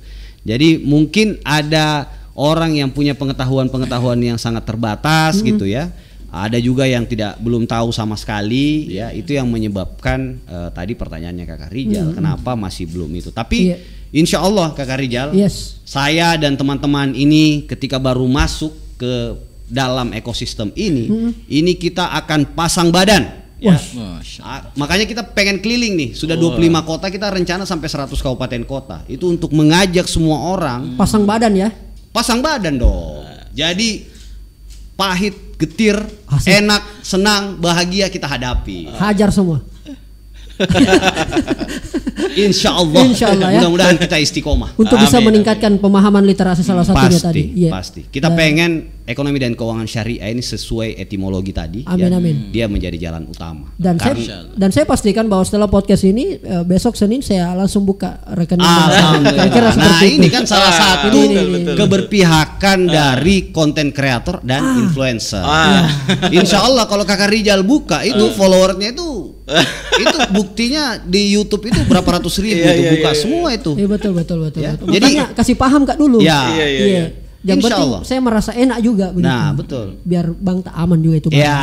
Jadi mungkin ada orang yang punya pengetahuan-pengetahuan yang sangat terbatas hmm. gitu ya. Ada juga yang tidak belum tahu sama sekali iya. ya. Itu yang menyebabkan uh, tadi pertanyaannya Kakak Rijal hmm. kenapa masih belum itu. Tapi ya. Insya Allah Kakak Rijal, yes. saya dan teman-teman ini ketika baru masuk ke dalam ekosistem ini, hmm. ini kita akan pasang badan. Ya. makanya kita pengen keliling nih. Sudah oh. 25 kota kita rencana sampai 100 kabupaten kota. Itu untuk mengajak semua orang hmm. pasang badan ya. Pasang badan dong. Jadi pahit, getir, Asik. enak, senang, bahagia kita hadapi. Hajar semua. (laughs) Insya Allah, Insya Allah ya. mudah-mudahan kita istiqomah untuk Amin. bisa meningkatkan Amin. pemahaman literasi salah satunya pasti, tadi. Pasti, iya. yeah. pasti. Kita Dan pengen ekonomi dan keuangan syariah ini sesuai etimologi tadi. Amin ya, amin. Dia menjadi jalan utama. Dan saya dan saya pastikan bahwa setelah podcast ini eh, besok Senin saya langsung buka rekening. Kira-kira nah, itu. ini kan salah ah, satu ah, betul, betul, keberpihakan betul. Ah. dari konten kreator dan ah. influencer. Ah. Iya. Insya Allah kalau Kakak Rijal buka itu ah. followernya itu (laughs) itu buktinya di YouTube itu berapa ratus ribu iya, itu iya, buka semua itu. Iya betul betul betul. Ya. betul. Jadi Makanya kasih paham kak dulu. Ya. Iya, iya, iya. Yang Insya saya merasa enak juga begitu. Nah, betul. Biar Bang tak aman juga itu. Iya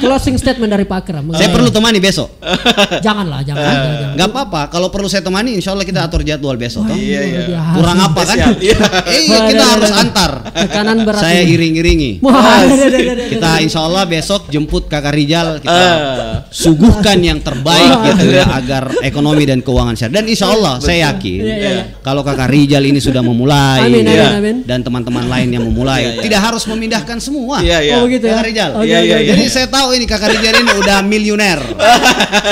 closing statement dari Pak Akram. Saya perlu temani besok. (laughs) Janganlah, jangan. Uh, jangan. Gak apa-apa. Kalau perlu saya temani, insya Allah kita atur jadwal besok. Wah, oh, iya, iya. iya, iya. Kurang apa kan? Iya, eh, (laughs) kita harus antar. Tekanan berat. Saya iring-iringi. (laughs) Kita insya Allah besok jemput Kakak Rijal. Kita eh. suguhkan yang terbaik gitu ya agar ekonomi dan keuangan syariah. Dan insya Allah saya yakin kalau Kakak Rijal ini sudah memulai ya, dan teman-teman lain yang memulai, tidak harus memindahkan semua. Iya, iya. Oh gitu ya. Kakak Rijal. Jadi saya tahu tahu ini kakak Rijal ini udah miliuner.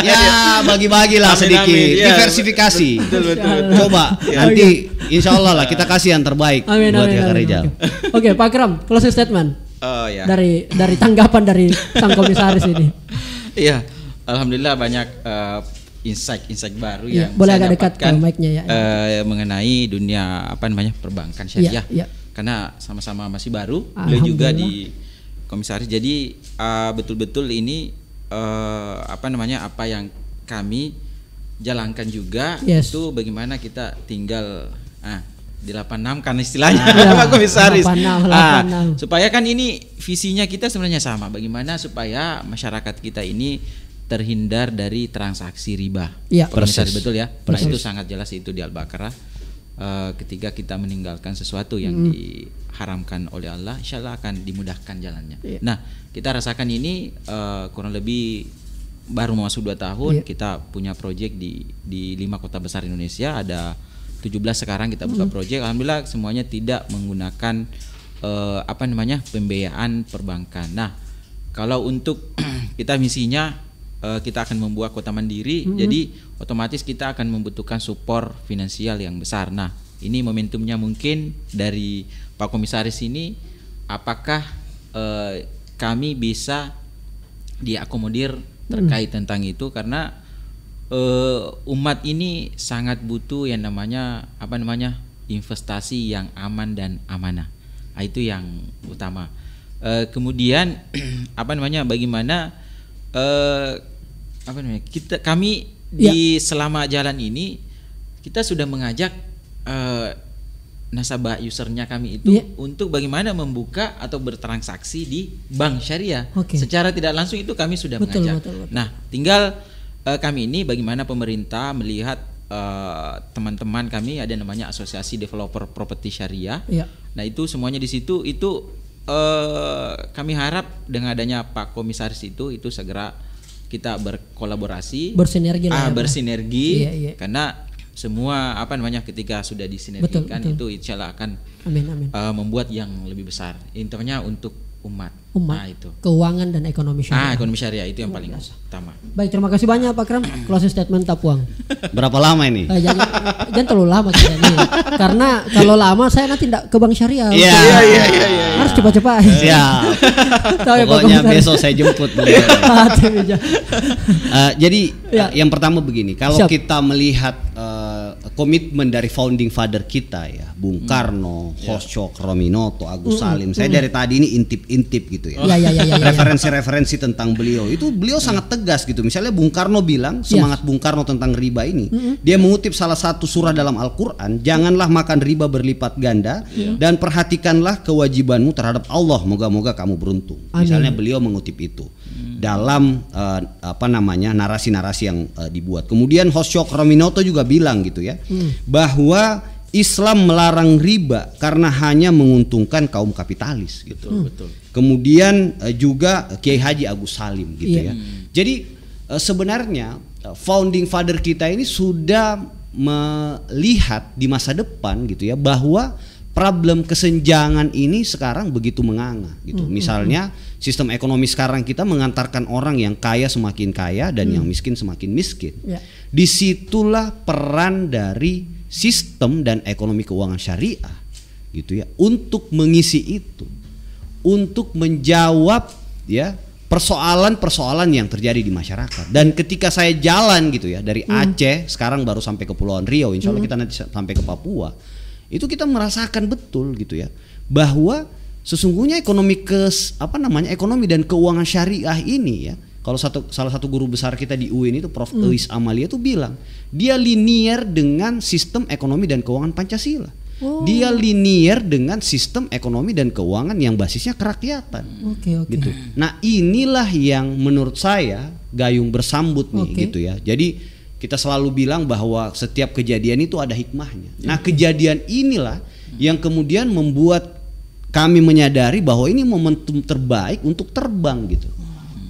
ya bagi-bagi lah sedikit, amin, amin. Iya. diversifikasi. Betul, betul, betul. Coba iya. nanti okay. Insya Allah lah kita kasih yang terbaik amin, buat amin, kakak Rijal. Oke Pak Kram, closing statement. Oh ya. Dari dari tanggapan dari sang komisaris ini. Iya, alhamdulillah banyak uh, insight-insight baru ya, yang boleh saya agak dekat ke ya. Uh, mengenai dunia apa namanya perbankan syariah. Ya, ya. Karena sama-sama masih baru, beliau juga di komisaris jadi betul eh, betul-betul ini uh, apa namanya apa yang kami jalankan juga yes. itu bagaimana kita tinggal ah di 86 kan istilahnya ah, (laughs) Pak Komisaris. 86, 86. Ah, supaya kan ini visinya kita sebenarnya sama. Bagaimana supaya masyarakat kita ini terhindar dari transaksi riba. Ya. Persis. betul ya. Persis. Nah, itu sangat jelas itu di Al-Baqarah Eh, ketika kita meninggalkan sesuatu yang hmm. diharamkan oleh Allah, insya Allah akan dimudahkan jalannya. Yeah. Nah, kita rasakan ini uh, kurang lebih baru masuk dua tahun yeah. kita punya proyek di di lima kota besar Indonesia ada 17 sekarang kita buka mm. proyek. Alhamdulillah semuanya tidak menggunakan uh, apa namanya pembiayaan perbankan. Nah, kalau untuk (clears throat) kita misinya uh, kita akan membuat kota mandiri, mm -hmm. jadi otomatis kita akan membutuhkan support finansial yang besar. Nah, ini momentumnya mungkin dari Pak Komisaris ini, apakah uh, kami bisa diakomodir terkait mm. tentang itu karena uh, umat ini sangat butuh yang namanya apa namanya investasi yang aman dan amanah. Nah, itu yang utama. Uh, kemudian (clears throat) apa namanya bagaimana uh, apa namanya kita kami ya. di selama jalan ini kita sudah mengajak uh, nasabah usernya kami itu ya. untuk bagaimana membuka atau bertransaksi di bank syariah okay. secara tidak langsung itu kami sudah betul, mengajak. Betul, betul. Nah, tinggal uh, kami ini bagaimana pemerintah melihat teman-teman uh, kami ada namanya Asosiasi Developer Properti Syariah. ya. Nah, itu semuanya di situ itu Eh, kami harap dengan adanya Pak Komisaris itu itu segera kita berkolaborasi, bersinergi, ah, ya, bersinergi, iya, iya. karena semua apa namanya ketika sudah disinergikan betul, betul. itu insya Allah akan amin, amin. Uh, membuat yang lebih besar. Intinya untuk umat. Umat. Nah, itu. Keuangan dan ekonomi ah, syariah. Ah, ekonomi syariah itu yang paling biasa. utama. Baik, terima kasih banyak Pak Kram. (coughs) Closing statement Tapuang. Berapa lama ini? Eh, jangan, jangan terlalu lama ini. Karena kalau lama saya nanti tidak ke bank syariah. Iya, iya iya, iya, iya, Harus cepat-cepat. Iya. -cepat. Pokoknya besok saya jemput. uh, (laughs) jadi ya. uh, yang pertama begini, kalau Siap. kita melihat uh, komitmen dari founding father kita ya Bung hmm. Karno, hmm. Ya. Hosco Rominoto, Agus hmm. hmm Salim. Hmm. Saya hmm. dari tadi ini intip-intip gitu ya. Referensi-referensi oh. ya, ya, ya tentang beliau itu beliau sangat tegas gitu. Misalnya Bung Karno bilang semangat Bung Karno tentang riba ini, hmm. dia mengutip salah satu surah dalam Al-Qur'an, "Janganlah makan riba berlipat ganda dan perhatikanlah kewajibanmu terhadap Allah, moga-moga kamu beruntung." Misalnya beliau mengutip itu. Hmm. dalam uh, apa namanya narasi-narasi yang uh, dibuat. Kemudian Hoshok Rominoto juga bilang gitu ya hmm. bahwa Islam melarang riba karena hanya menguntungkan kaum kapitalis gitu. Betul, hmm. betul. Kemudian uh, juga Kiai Haji Agus Salim gitu yeah. ya. Hmm. Jadi uh, sebenarnya uh, founding father kita ini sudah melihat di masa depan gitu ya bahwa problem kesenjangan ini sekarang begitu menganga gitu. -hmm. hmm, hmm. Misalnya sistem ekonomi sekarang kita mengantarkan orang yang kaya semakin kaya dan hmm. yang miskin semakin miskin. Ya. Disitulah peran dari sistem dan ekonomi keuangan syariah gitu ya untuk mengisi itu, untuk menjawab ya persoalan-persoalan yang terjadi di masyarakat. Dan ya. ketika saya jalan gitu ya dari hmm. Aceh sekarang baru sampai ke Pulauan Riau, insya Allah hmm. kita nanti sampai ke Papua, itu kita merasakan betul gitu ya bahwa sesungguhnya ekonomi ke apa namanya ekonomi dan keuangan syariah ini ya kalau satu salah satu guru besar kita di UIN itu Prof. Hmm. Amalia itu bilang dia linier dengan sistem ekonomi dan keuangan Pancasila. Oh. Dia linier dengan sistem ekonomi dan keuangan yang basisnya kerakyatan. Oke, okay, oke. Okay. Gitu. Nah, inilah yang menurut saya gayung bersambut nih okay. gitu ya. Jadi kita selalu bilang bahwa setiap kejadian itu ada hikmahnya. Nah, iya. kejadian inilah yang kemudian membuat kami menyadari bahwa ini momentum terbaik untuk terbang gitu.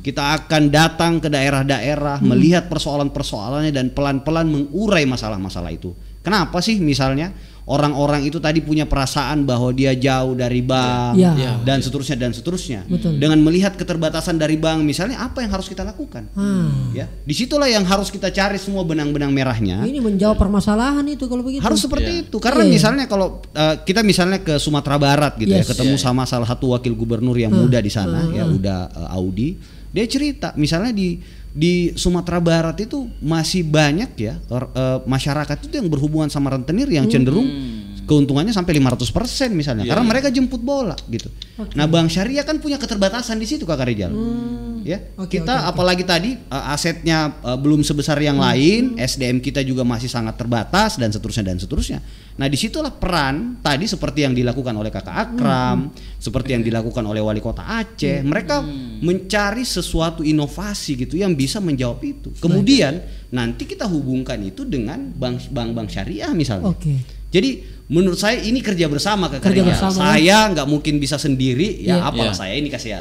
Kita akan datang ke daerah-daerah, hmm. melihat persoalan-persoalannya dan pelan-pelan mengurai masalah-masalah itu. Kenapa sih misalnya orang-orang itu tadi punya perasaan bahwa dia jauh dari bank ya. ya. dan seterusnya dan seterusnya. Betul. Dengan melihat keterbatasan dari bank, misalnya apa yang harus kita lakukan? Hmm. Ya, disitulah yang harus kita cari semua benang-benang merahnya. Ini menjawab permasalahan itu kalau begitu. Harus seperti ya. itu karena ya, misalnya kalau uh, kita misalnya ke Sumatera Barat gitu ya, yes. ya, ketemu sama salah satu wakil gubernur yang hmm. muda di sana hmm. ya udah uh, eh, Audi, dia cerita misalnya di di Sumatera Barat itu masih banyak ya eh, masyarakat itu yang berhubungan sama rentenir yang cenderung hmm keuntungannya sampai 500% misalnya yeah, karena iya. mereka jemput bola gitu. Okay. Nah, Bank Syariah kan punya keterbatasan di situ Kak Rizal. Hmm. Ya. Okay, kita okay, okay. apalagi tadi uh, asetnya uh, belum sebesar yang hmm. lain, SDM kita juga masih sangat terbatas dan seterusnya dan seterusnya. Nah, disitulah peran tadi seperti yang dilakukan oleh Kakak Akram, hmm. seperti yang dilakukan oleh Wali Kota Aceh, hmm. mereka hmm. mencari sesuatu inovasi gitu yang bisa menjawab itu. Kemudian nanti kita hubungkan itu dengan bank-bank syariah misalnya. Okay. Jadi menurut saya ini kerja bersama kak kerja bersama. saya nggak mungkin bisa sendiri ya yeah. apalah yeah. saya ini kasih ya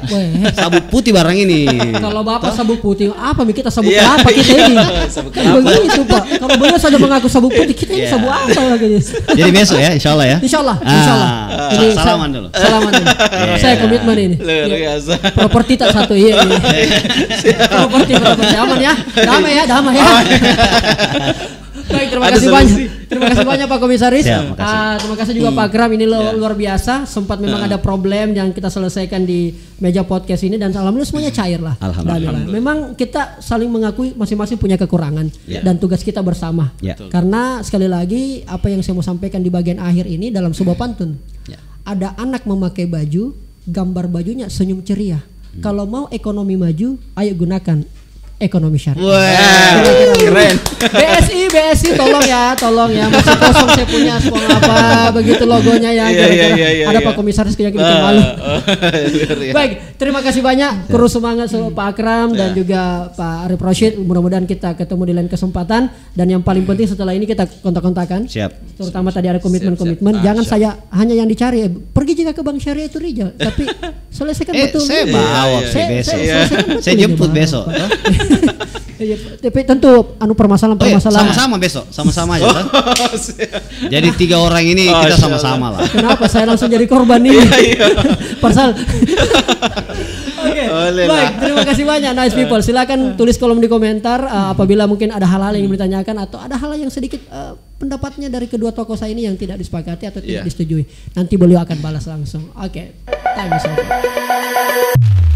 sabuk putih barang ini kalau bapak Tuh. sabuk putih apa kita sabuk yeah. apa kita iya, ini begitu pak kalau benar sudah mengaku sabuk putih kita yeah. ini iya. sabuk apa lagi jadi besok ya insya Allah ya insya Allah insya Allah ah. insya salaman dulu salaman dulu yeah. saya komitmen ini iya. properti tak satu iya properti properti aman ya damai ya damai ya oh, baik terima kasih banyak terima kasih banyak Pak Komisaris. Ya, terima, kasih. Uh, terima kasih juga hmm. Pak Gram ini lo, ya. luar biasa. Sempat memang hmm. ada problem yang kita selesaikan di meja podcast ini dan alhamdulillah semuanya cair lah. Alhamdulillah. alhamdulillah. Memang kita saling mengakui masing-masing punya kekurangan yeah. dan tugas kita bersama. Yeah. Ya. Karena sekali lagi apa yang saya mau sampaikan di bagian akhir ini dalam sebuah ya. pantun. Yeah. Ada anak memakai baju, gambar bajunya senyum ceria. Hmm. Kalau mau ekonomi maju, ayo gunakan ekonomi syariah. Wow. keren. BSI, BSI tolong ya, tolong ya. Masih kosong saya punya apa begitu logonya ya. Yeah, yeah, yeah, yeah, ada iya. Pak Komisaris kayak gitu uh, malu. Uh, (laughs) Baik, terima kasih banyak kru semangat so, Pak Akram dan juga Pak Arif Rashid. Mudah-mudahan kita ketemu di lain kesempatan dan yang paling penting setelah ini kita kontak-kontakan. Siap. Terutama siap, tadi ada komitmen-komitmen. Ah, Jangan siap. saya hanya yang dicari. Pergi juga ke Bank Syariah itu Rijal, tapi (laughs) selesaikan eh, betul. Saya bawa saya, besok. saya jemput besok. (laughs) (laughs) Iya, tapi tentu anu permasalahan-permasalahan. Oh, iya, sama-sama besok, sama-sama aja. Oh, (laughs) jadi tiga orang ini oh, kita sama-sama lah. Kenapa saya langsung jadi korban ini? (laughs) Iya, Pasal. Oke. Okay. Baik, terima kasih banyak nice eh. people. Silakan eh. tulis kolom di komentar uh, apabila mungkin ada hal-hal yang hmm. ditanyakan atau ada hal yang sedikit uh, pendapatnya dari kedua tokoh saya ini yang tidak disepakati atau tidak yeah. disetujui. Nanti beliau akan balas langsung. Oke. Okay. Time is over.